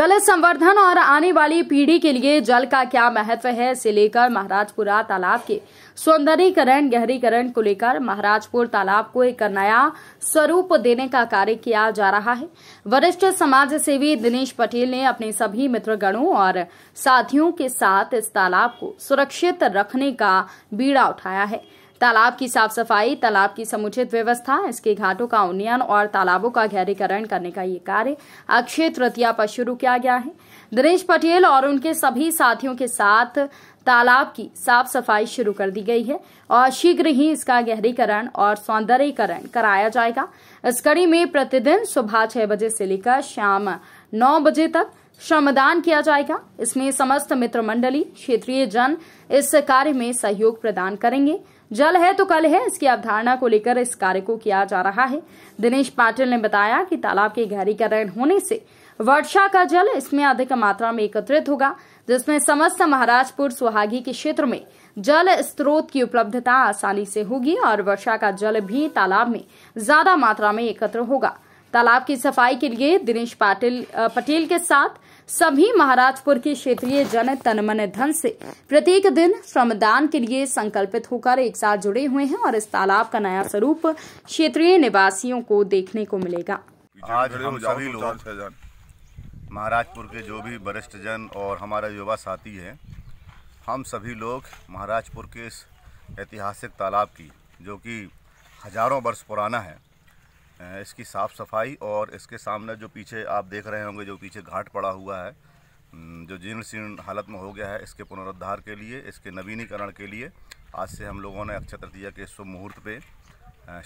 जल संवर्धन और आने वाली पीढ़ी के लिए जल का क्या महत्व है इसे लेकर महाराजपुरा तालाब के सौंदर्यीकरण गहरीकरण को लेकर महाराजपुर तालाब को एक नया स्वरूप देने का कार्य किया जा रहा है वरिष्ठ समाज सेवी दिनेश पटेल ने अपने सभी मित्रगणों और साथियों के साथ इस तालाब को सुरक्षित रखने का बीड़ा उठाया है तालाब की साफ सफाई तालाब की समुचित व्यवस्था इसके घाटों का उन्नयन और तालाबों का गहरीकरण करने का ये कार्य अक्षय तृतीया पर शुरू किया गया है दिनेश पटेल और उनके सभी साथियों के साथ तालाब की साफ सफाई शुरू कर दी गई है और शीघ्र ही इसका गहरीकरण और सौंदर्यकरण कराया जाएगा इस कड़ी में प्रतिदिन सुबह छह बजे से लेकर शाम नौ बजे तक श्रमदान किया जाएगा इसमें समस्त मित्र मंडली क्षेत्रीय जन इस कार्य में सहयोग प्रदान करेंगे जल है तो कल है इसकी अवधारणा को लेकर इस कार्य को किया जा रहा है दिनेश पाटिल ने बताया कि तालाब के गहरीकरण होने से वर्षा का जल इसमें अधिक मात्रा में एकत्रित होगा जिसमें समस्त महाराजपुर सुहागी के क्षेत्र में जल स्रोत की उपलब्धता आसानी से होगी और वर्षा का जल भी तालाब में ज्यादा मात्रा में एकत्र होगा तालाब की सफाई के लिए दिनेश पाटिल पटेल के साथ सभी महाराजपुर के क्षेत्रीय जन तन मन धन से प्रत्येक दिन श्रमदान के लिए संकल्पित होकर एक साथ जुड़े हुए हैं और इस तालाब का नया स्वरूप क्षेत्रीय निवासियों को देखने को मिलेगा आज हम सभी लोग महाराजपुर के जो भी वरिष्ठ जन और हमारा युवा साथी है हम सभी लोग महाराजपुर के इस ऐतिहासिक तालाब की जो कि हजारों वर्ष पुराना है इसकी साफ़ सफाई और इसके सामने जो पीछे आप देख रहे होंगे जो पीछे घाट पड़ा हुआ है जो जीर्ण शीर्ण हालत में हो गया है इसके पुनरुद्धार के लिए इसके नवीनीकरण के लिए आज से हम लोगों ने अक्षय तृतीया के शुभ मुहूर्त पे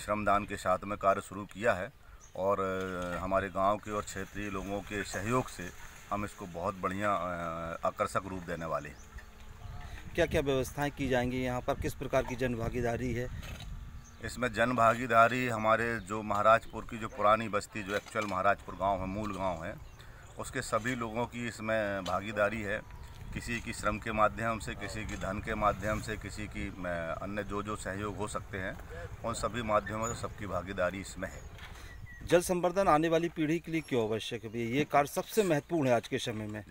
श्रमदान के साथ में कार्य शुरू किया है और हमारे गांव के और क्षेत्रीय लोगों के सहयोग से हम इसको बहुत बढ़िया आकर्षक रूप देने वाले हैं क्या क्या व्यवस्थाएं की जाएंगी यहाँ पर किस प्रकार की जन भागीदारी है इसमें जन भागीदारी हमारे जो महाराजपुर की जो पुरानी बस्ती जो एक्चुअल महाराजपुर गांव है मूल गांव है उसके सभी लोगों की इसमें भागीदारी है किसी की श्रम के माध्यम से किसी की धन के माध्यम से किसी की अन्य जो जो सहयोग हो सकते हैं उन सभी माध्यमों से सबकी भागीदारी इसमें है जल संवर्धन आने वाली पीढ़ी के लिए क्यों आवश्यक है ये कार्य सबसे महत्वपूर्ण है आज के समय में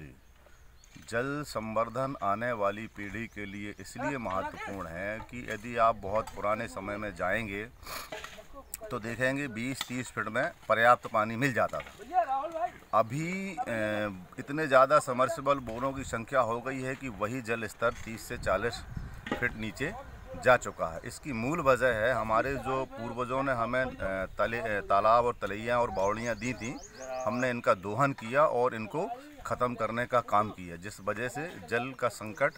जल संवर्धन आने वाली पीढ़ी के लिए इसलिए महत्वपूर्ण है कि यदि आप बहुत पुराने समय में जाएंगे तो देखेंगे 20-30 फीट में पर्याप्त पानी मिल जाता था अभी इतने ज़्यादा समर्सिबल बोरों की संख्या हो गई है कि वही जल स्तर 30 से 40 फीट नीचे जा चुका है इसकी मूल वजह है हमारे जो पूर्वजों ने हमें तले तालाब और तलैयाँ और बावड़ियाँ दी थी हमने इनका दोहन किया और इनको ख़त्म करने का काम किया जिस वजह से जल का संकट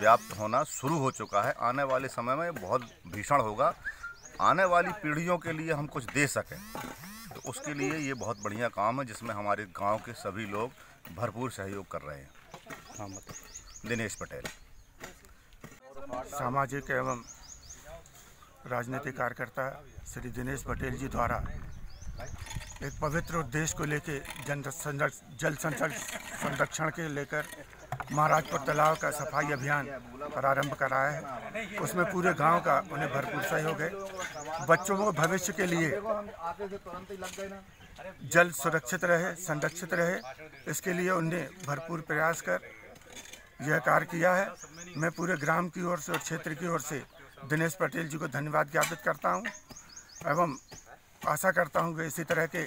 व्याप्त होना शुरू हो चुका है आने वाले समय में बहुत भीषण होगा आने वाली पीढ़ियों के लिए हम कुछ दे सकें तो उसके लिए ये बहुत बढ़िया काम है जिसमें हमारे गांव के सभी लोग भरपूर सहयोग कर रहे हैं हाँ, दिनेश पटेल सामाजिक एवं राजनीतिक कार्यकर्ता श्री दिनेश पटेल जी द्वारा एक पवित्र उद्देश्य को लेकर जन जल संरक्षण के लेकर महाराजपुर तालाब का सफाई अभियान प्रारंभ कराया है उसमें पूरे गांव का उन्हें भरपूर सहयोग है बच्चों को भविष्य के लिए जल सुरक्षित रहे संरक्षित रहे इसके लिए उन्हें भरपूर प्रयास कर यह कार्य किया है मैं पूरे ग्राम की ओर से और क्षेत्र की ओर से दिनेश पटेल जी को धन्यवाद ज्ञापित करता हूँ एवं आशा करता हूँ कि इसी तरह के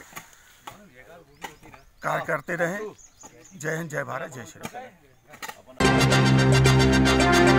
कार्य करते रहें जय हिंद जय भारत जय श्री